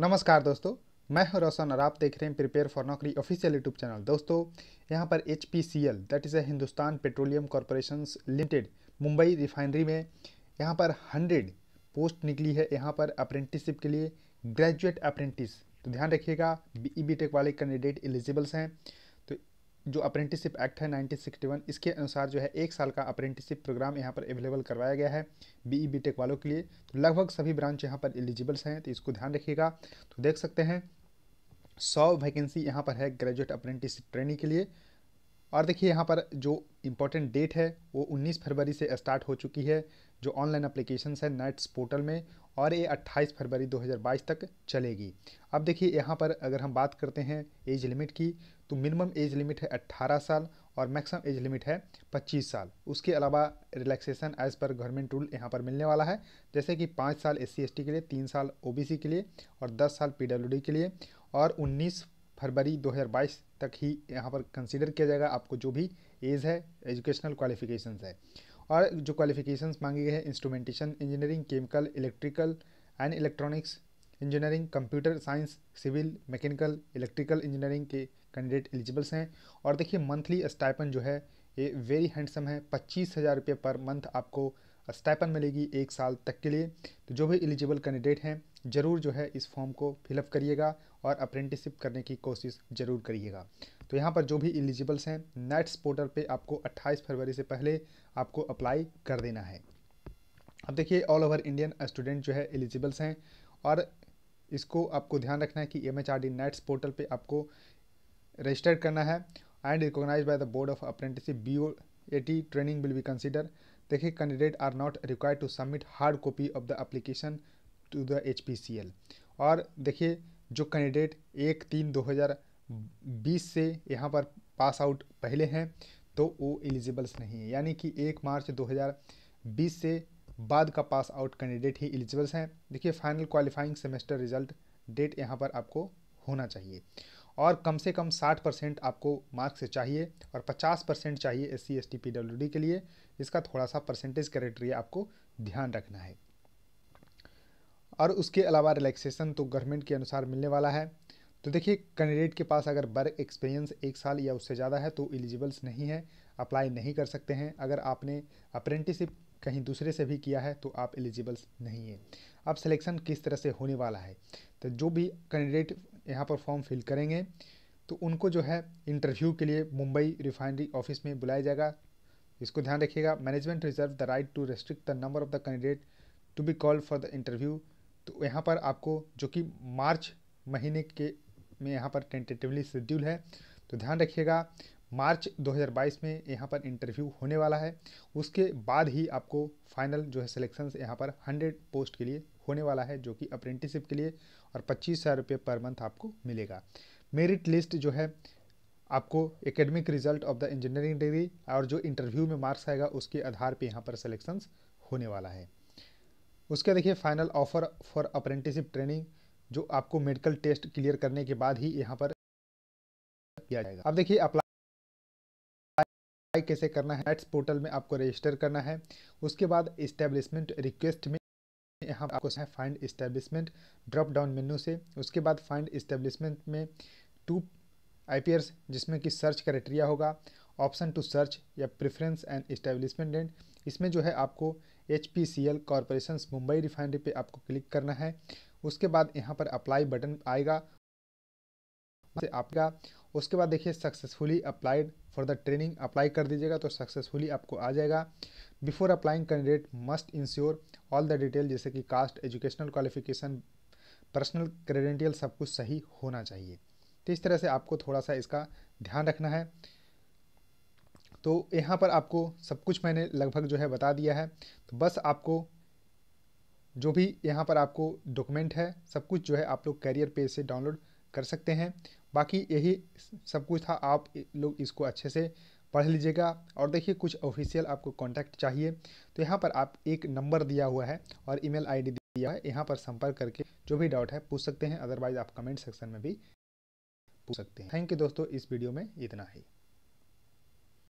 नमस्कार दोस्तों मैं हूं रोशन और आप देख रहे हैं प्रिपेयर फॉर नौकरी ऑफिशियल यूट्यूब चैनल दोस्तों यहां पर H P C L that is a Hindustan petroleum corporation limited Mumbai refinery में यहां पर हंड्रेड पोस्ट निकली है यहां पर अप्रेंटिसशिप के लिए ग्रेजुएट अप्रेंटिस तो ध्यान रखिएगा बी ई बी टेक वाले कैंडिडेट एलिजिबल्स हैं जो अप्रेंटिसिप एक्ट है 1961 इसके अनुसार जो है एक साल का अप्रेंटिसिप प्रोग्राम यहाँ पर अवेलेबल करवाया गया है बीई बीटेक e वालों के लिए तो लगभग सभी ब्रांच यहाँ पर एलिजिबल्स हैं तो इसको ध्यान रखिएगा तो देख सकते हैं सौ वैकेंसी यहाँ पर है ग्रेजुएट अप्रेंटिसिप ट्रेनिंग के लिए और देखिए यहाँ पर जो इम्पोर्टेंट डेट है वो 19 फरवरी से स्टार्ट हो चुकी है जो ऑनलाइन अप्लीकेशन है नेट्स पोर्टल में और ये 28 फरवरी 2022 तक चलेगी अब देखिए यहाँ पर अगर हम बात करते हैं एज लिमिट की तो मिनिमम एज लिमिट है 18 साल और मैक्सिमम एज लिमिट है 25 साल उसके अलावा रिलैक्सेशन एज पर गवर्नमेंट रूल यहाँ पर मिलने वाला है जैसे कि पाँच साल एस सी के लिए तीन साल ओ के लिए और दस साल पी के लिए और उन्नीस फरवरी 2022 तक ही यहाँ पर कंसिडर किया जाएगा आपको जो भी एज है एजुकेशनल क्वालिफिकेशन है और जो क्वालिफिकेशन मांगी गई है instrumentation engineering chemical electrical and electronics engineering computer science civil mechanical electrical engineering के कैंडिडेट एलिजिबल्स हैं और देखिए मंथली स्टाइपन जो है ये वेरी हैंडसम है पच्चीस हज़ार रुपये पर मंथ आपको स्टाइपन मिलेगी एक साल तक के लिए तो जो भी एलिजिबल कैंडिडेट हैं ज़रूर जो है इस फॉर्म को फिलअप करिएगा और अप्रेंटिसिप करने की कोशिश ज़रूर करिएगा तो यहाँ पर जो भी एलिजिबल्स हैं नेट्स पोर्टल पे आपको 28 फरवरी से पहले आपको अप्लाई कर देना है अब देखिए ऑल ओवर इंडियन स्टूडेंट जो है एलिजिबल्स हैं और इसको आपको ध्यान रखना है कि M H R D NATS portal पर आपको रजिस्टर करना है and recognise by the board of apprenticeship B O A T training will be consider देखिए candidate are not required to submit hard copy of the application to the H और देखिए जो candidate एक तीन 2020 से यहाँ पर पास आउट पहले हैं तो वो एलिजिबल्स नहीं है यानी कि एक मार्च 2020 से बाद का पास आउट कैंडिडेट ही एलिजिबल्स हैं देखिए final qualifying semester result date यहाँ पर आपको होना चाहिए और कम से कम 60 परसेंट आपको मार्क्स चाहिए और 50 परसेंट चाहिए S C S T P W D के लिए इसका थोड़ा सा परसेंटेज क्राइटेरिया आपको ध्यान रखना है और उसके अलावा रिलैक्सेशन तो गवर्नमेंट के अनुसार मिलने वाला है तो देखिए कैंडिडेट के पास अगर वर्क एक्सपीरियंस एक साल या उससे ज़्यादा है तो एलिजिबल्स नहीं है अप्लाई नहीं कर सकते हैं अगर आपने अप्रेंटिसिप कहीं दूसरे से भी किया है तो आप एलिजिबल्स नहीं है अब सिलेक्शन किस तरह से होने वाला है तो जो भी कैंडिडेट यहाँ पर फॉर्म फिल करेंगे तो उनको जो है इंटरव्यू के लिए मुंबई रिफाइनरी ऑफिस में बुलाया जाएगा इसको ध्यान रखिएगा management reserve the right to restrict the number of the candidate to be call for the interview तो यहाँ पर आपको जो कि मार्च महीने के में यहाँ पर टेंटेटिवली शेड्यूल है तो ध्यान रखिएगा मार्च 2022 में यहाँ पर इंटरव्यू होने वाला है उसके बाद ही आपको फाइनल जो है सिलेक्शन यहाँ पर 100 पोस्ट के लिए होने वाला है जो कि अप्रेंटिसिप के लिए और पच्चीस हज़ार रुपये पर मंथ आपको मिलेगा मेरिट लिस्ट जो है आपको academic result of the engineering degree और जो इंटरव्यू में मार्क्स आएगा उसके आधार पर यहाँ पर सलेक्शंस होने वाला है उसके देखिए final offer for apprenticeship training जो आपको मेडिकल टेस्ट क्लियर करने के बाद ही यहाँ पर किया जाएगा अब देखिए अप्लाई कैसे करना है एट्स पोर्टल में आपको रजिस्टर करना है उसके बाद इस्टेब्लिशमेंट रिक्वेस्ट में यहाँ आपको find establishment drop down menu से उसके बाद फाइंड इस्टेब्लिशमेंट में टू आई जिसमें कि सर्च क्राइटेरिया होगा ऑप्शन टू सर्च या प्रेफरेंस एंड इस्टेब्लिशमेंट डेंट इसमें जो है आपको H P C L corporation Mumbai refinery पे आपको क्लिक करना है उसके बाद यहाँ पर अप्लाई बटन आएगा से आपका उसके बाद देखिए successfully applied for the training apply कर दीजिएगा तो सक्सेसफुली आपको आ जाएगा before applying candidate must ensure all the detail जैसे कि caste educational qualification personal credential सब कुछ सही होना चाहिए तो इस तरह से आपको थोड़ा सा इसका ध्यान रखना है तो यहाँ पर आपको सब कुछ मैंने लगभग जो है बता दिया है तो बस आपको जो भी यहाँ पर आपको डॉक्यूमेंट है सब कुछ जो है आप लोग कैरियर पेज से डाउनलोड कर सकते हैं बाकी यही सब कुछ था आप लोग इसको अच्छे से पढ़ लीजिएगा और देखिए कुछ ऑफिशियल आपको कांटेक्ट चाहिए तो यहाँ पर आप एक नंबर दिया हुआ है और ईमेल आईडी दिया है यहाँ पर संपर्क करके जो भी डाउट है पूछ सकते हैं अदरवाइज आप कमेंट सेक्शन में भी पूछ सकते हैं थैंक यू दोस्तों इस वीडियो में इतना ही